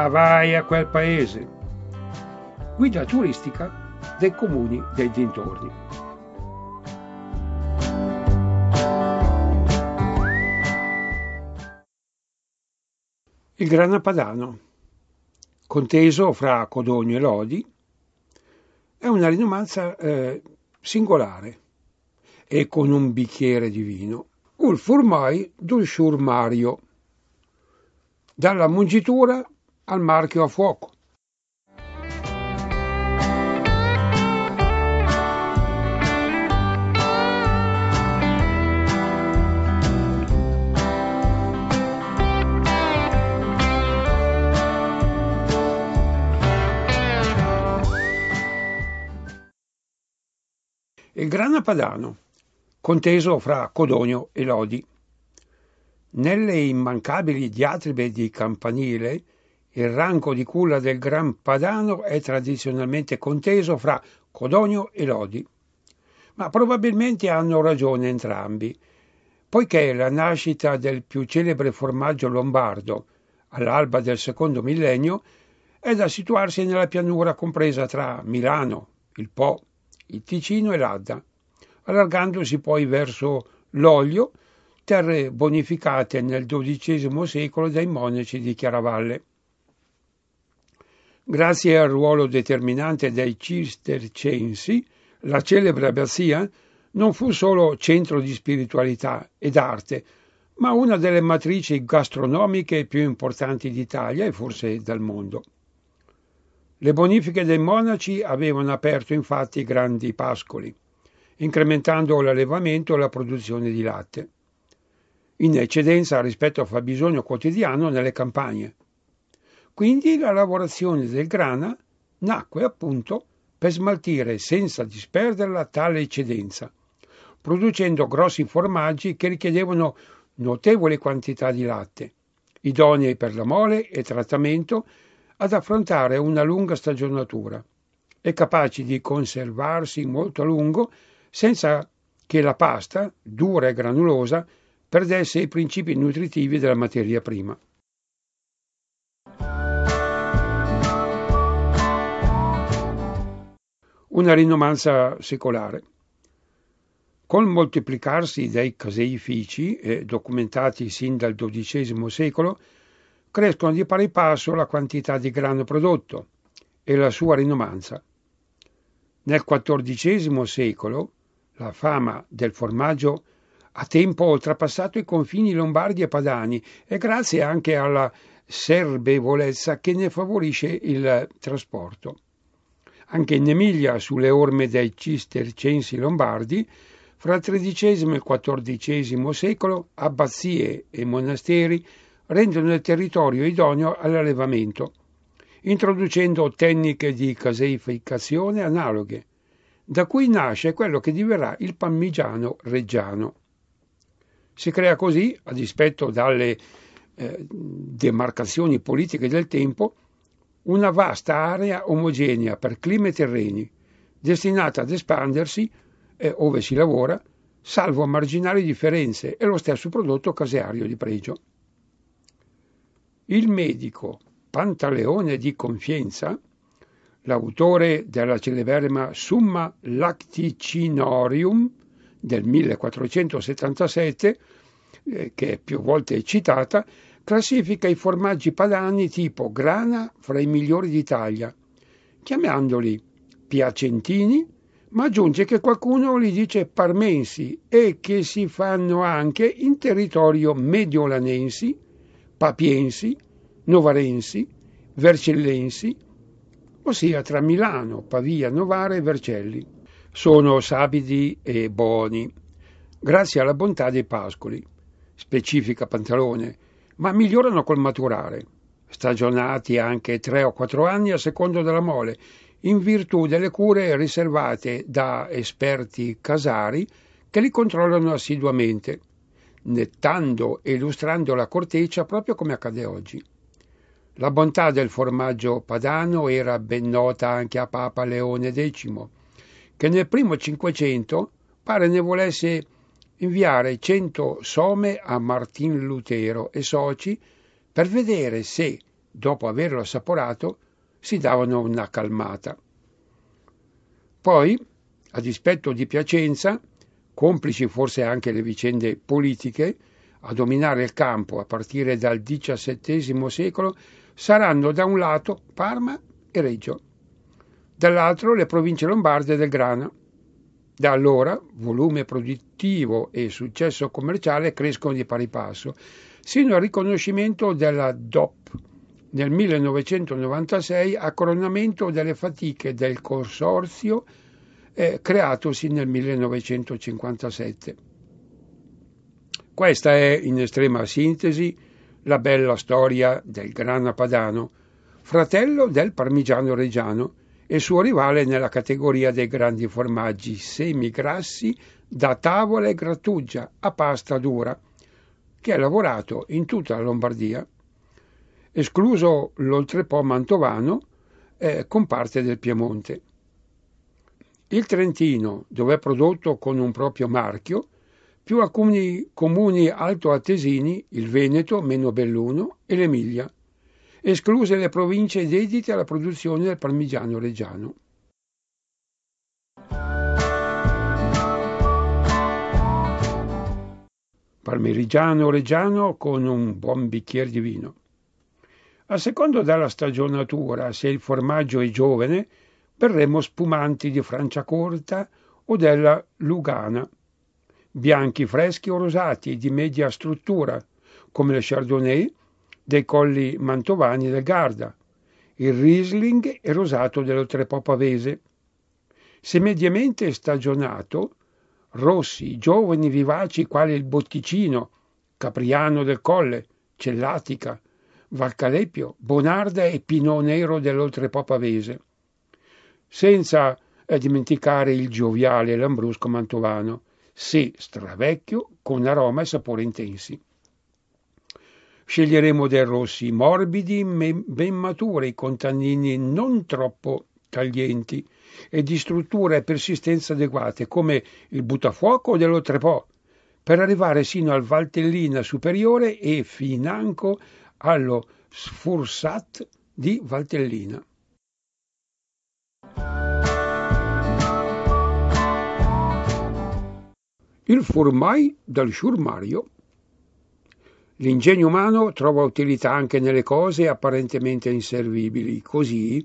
ma vai a quel paese. Guida turistica dei comuni dei dintorni. Il Grana Padano, conteso fra Codogno e Lodi, è una rinomanza eh, singolare e con un bicchiere di vino. Ul furmai dulciur Mario. Dalla mungitura al marchio a fuoco. Il grana padano, conteso fra Codogno e Lodi. Nelle immancabili diatribe di campanile il rango di culla del Gran Padano è tradizionalmente conteso fra Codogno e Lodi, ma probabilmente hanno ragione entrambi, poiché la nascita del più celebre formaggio lombardo, all'alba del secondo millennio, è da situarsi nella pianura compresa tra Milano, il Po, il Ticino e l'Adda, allargandosi poi verso l'Olio, terre bonificate nel XII secolo dai monaci di Chiaravalle. Grazie al ruolo determinante dei cistercensi, la celebre abbazia non fu solo centro di spiritualità ed arte, ma una delle matrici gastronomiche più importanti d'Italia e forse del mondo. Le bonifiche dei monaci avevano aperto infatti grandi pascoli, incrementando l'allevamento e la produzione di latte, in eccedenza rispetto al fabbisogno quotidiano nelle campagne. Quindi la lavorazione del grana nacque appunto per smaltire senza disperderla tale eccedenza, producendo grossi formaggi che richiedevano notevole quantità di latte, idonei per la mole e trattamento ad affrontare una lunga stagionatura e capaci di conservarsi molto a lungo senza che la pasta, dura e granulosa, perdesse i principi nutritivi della materia prima. una rinomanza secolare. Col moltiplicarsi dei caseifici, eh, documentati sin dal XII secolo, crescono di pari passo la quantità di grano prodotto e la sua rinomanza. Nel XIV secolo la fama del formaggio ha tempo oltrepassato i confini lombardi e padani e grazie anche alla serbevolezza che ne favorisce il trasporto anche in Emilia sulle orme dei cistercensi lombardi, fra il XIII e il XIV secolo abbazie e monasteri rendono il territorio idoneo all'allevamento, introducendo tecniche di caseificazione analoghe, da cui nasce quello che diverrà il parmigiano reggiano. Si crea così, a dispetto dalle eh, demarcazioni politiche del tempo, una vasta area omogenea per clima e terreni, destinata ad espandersi, eh, ove si lavora, salvo marginali differenze e lo stesso prodotto caseario di pregio. Il medico Pantaleone di Confienza, l'autore della celeberrima Summa Lacticinorium del 1477, eh, che è più volte citata, classifica i formaggi padani tipo grana fra i migliori d'Italia, chiamandoli piacentini, ma aggiunge che qualcuno li dice parmensi e che si fanno anche in territorio mediolanensi, papiensi, novarensi, vercellensi, ossia tra Milano, Pavia, Novara e Vercelli. Sono sabidi e buoni, grazie alla bontà dei pascoli, specifica Pantalone, ma migliorano col maturare, stagionati anche tre o quattro anni a secondo della mole, in virtù delle cure riservate da esperti casari che li controllano assiduamente, nettando e illustrando la corteccia proprio come accade oggi. La bontà del formaggio padano era ben nota anche a Papa Leone X, che nel primo Cinquecento pare ne volesse inviare 100 some a Martin Lutero e soci per vedere se, dopo averlo assaporato, si davano una calmata. Poi, a dispetto di Piacenza, complici forse anche le vicende politiche, a dominare il campo a partire dal XVII secolo saranno da un lato Parma e Reggio, dall'altro le province lombarde del grana. Da allora volume produttivo e successo commerciale crescono di pari passo, sino al riconoscimento della DOP nel 1996 a coronamento delle fatiche del consorzio eh, creatosi nel 1957. Questa è, in estrema sintesi, la bella storia del grana padano, fratello del parmigiano reggiano, e suo rivale nella categoria dei grandi formaggi semigrassi da tavola e grattugia a pasta dura, che è lavorato in tutta la Lombardia, escluso l'oltrepò mantovano eh, con parte del Piemonte. Il Trentino, dove è prodotto con un proprio marchio, più alcuni comuni altoatesini, il Veneto, meno Belluno, e l'Emilia escluse le province dedite alla produzione del parmigiano reggiano. Parmigiano reggiano con un buon bicchiere di vino. A secondo della stagionatura, se il formaggio è giovane, berremo spumanti di Franciacorta o della Lugana, bianchi freschi o rosati di media struttura, come le Chardonnay, dei colli mantovani del Garda, il Riesling e rosato dell'Oltrepo pavese. Se mediamente stagionato, rossi, giovani vivaci quali il Botticino, Capriano del Colle, Cellatica, Valcalepio, Bonarda e Pinot Nero dell'Oltrepo pavese. Senza eh, dimenticare il gioviale lambrusco mantovano, se stravecchio, con aroma e sapore intensi. Sceglieremo dei rossi morbidi, ben maturi, con tannini non troppo taglienti e di struttura e persistenza adeguate, come il buttafuoco dello Trepò, per arrivare sino al Valtellina superiore e financo allo Sfursat di Valtellina. Il formai dal sciurmario L'ingegno umano trova utilità anche nelle cose apparentemente inservibili, così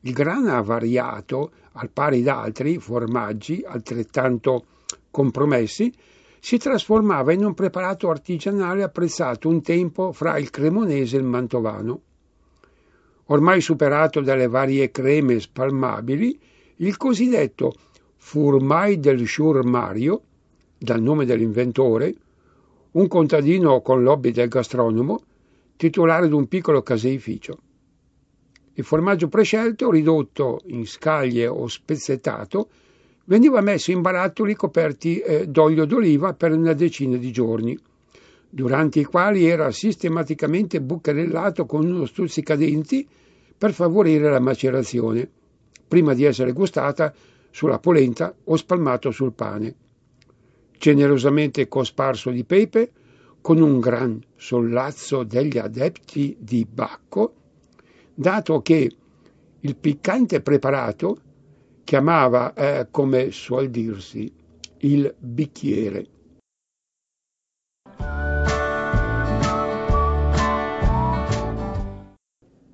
il grana variato, al pari altri formaggi altrettanto compromessi, si trasformava in un preparato artigianale apprezzato un tempo fra il cremonese e il mantovano. Ormai superato dalle varie creme spalmabili, il cosiddetto furmai del Mario, dal nome dell'inventore, un contadino con lobby del gastronomo, titolare di un piccolo caseificio. Il formaggio prescelto, ridotto in scaglie o spezzettato, veniva messo in barattoli coperti eh, d'olio d'oliva per una decina di giorni, durante i quali era sistematicamente bucherellato con uno stuzzicadenti per favorire la macerazione, prima di essere gustata sulla polenta o spalmato sul pane generosamente cosparso di pepe, con un gran sollazzo degli adepti di Bacco, dato che il piccante preparato chiamava, eh, come suol dirsi, il bicchiere.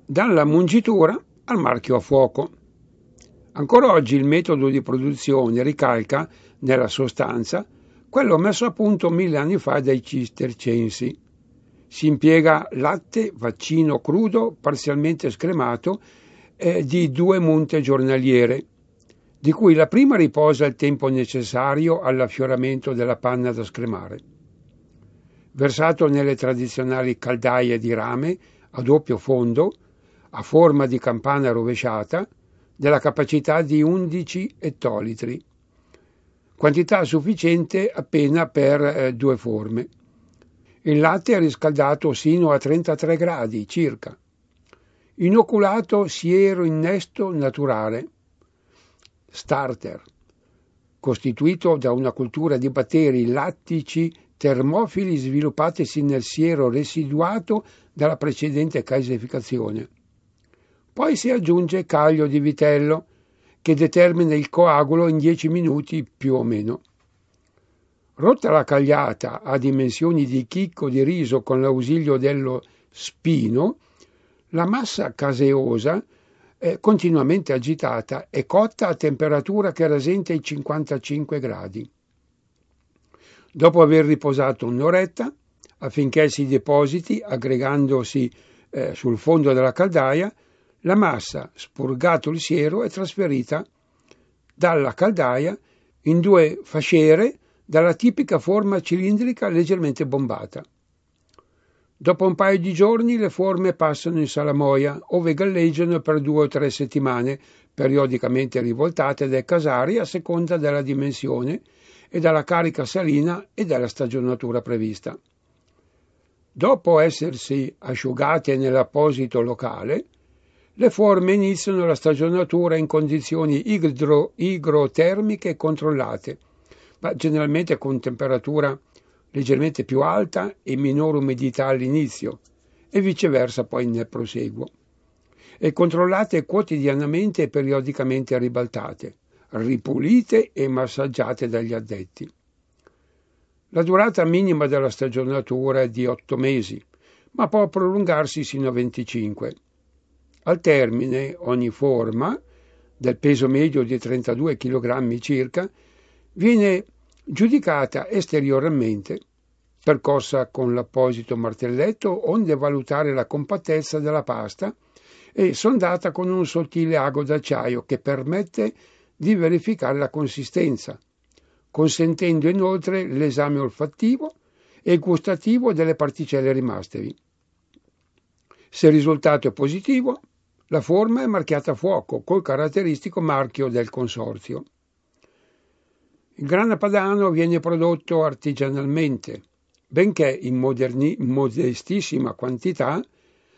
Dalla mungitura al marchio a fuoco. Ancora oggi il metodo di produzione ricalca, nella sostanza, quello messo a punto mille anni fa dai cistercensi. Si impiega latte, vaccino crudo, parzialmente scremato, eh, di due monte giornaliere, di cui la prima riposa il tempo necessario all'affioramento della panna da scremare. Versato nelle tradizionali caldaie di rame a doppio fondo, a forma di campana rovesciata, della capacità di 11 ettolitri quantità sufficiente appena per eh, due forme. Il latte è riscaldato sino a 33 gradi circa. Inoculato siero innesto naturale, starter, costituito da una cultura di batteri lattici termofili sviluppatesi nel siero residuato dalla precedente caseificazione. Poi si aggiunge caglio di vitello, che determina il coagulo in 10 minuti più o meno. Rotta la cagliata a dimensioni di chicco di riso con l'ausilio dello spino, la massa caseosa è continuamente agitata e cotta a temperatura che rasenta i 55 gradi. Dopo aver riposato un'oretta, affinché si depositi aggregandosi eh, sul fondo della caldaia, la massa, spurgato il siero, è trasferita dalla caldaia in due fasciere dalla tipica forma cilindrica leggermente bombata. Dopo un paio di giorni le forme passano in salamoia, ove galleggiano per due o tre settimane, periodicamente rivoltate dai casari a seconda della dimensione e dalla carica salina e della stagionatura prevista. Dopo essersi asciugate nell'apposito locale, le forme iniziano la stagionatura in condizioni igro, igrotermiche controllate, ma generalmente con temperatura leggermente più alta e minore umidità all'inizio e viceversa poi nel proseguo, e controllate quotidianamente e periodicamente ribaltate, ripulite e massaggiate dagli addetti. La durata minima della stagionatura è di 8 mesi, ma può prolungarsi sino a 25 al termine ogni forma, del peso medio di 32 kg circa, viene giudicata esteriormente, percossa con l'apposito martelletto onde valutare la compattezza della pasta e sondata con un sottile ago d'acciaio che permette di verificare la consistenza, consentendo inoltre l'esame olfattivo e gustativo delle particelle rimastevi. Se il risultato è positivo, la forma è marchiata a fuoco col caratteristico marchio del consorzio. Il grana padano viene prodotto artigianalmente, benché in moderni, modestissima quantità,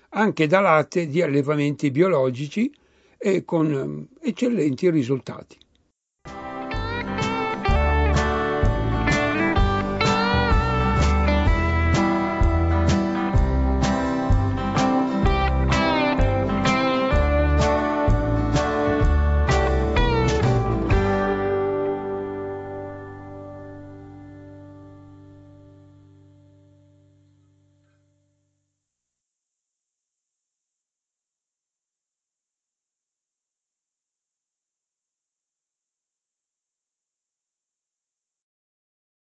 anche da latte di allevamenti biologici e con ehm, eccellenti risultati.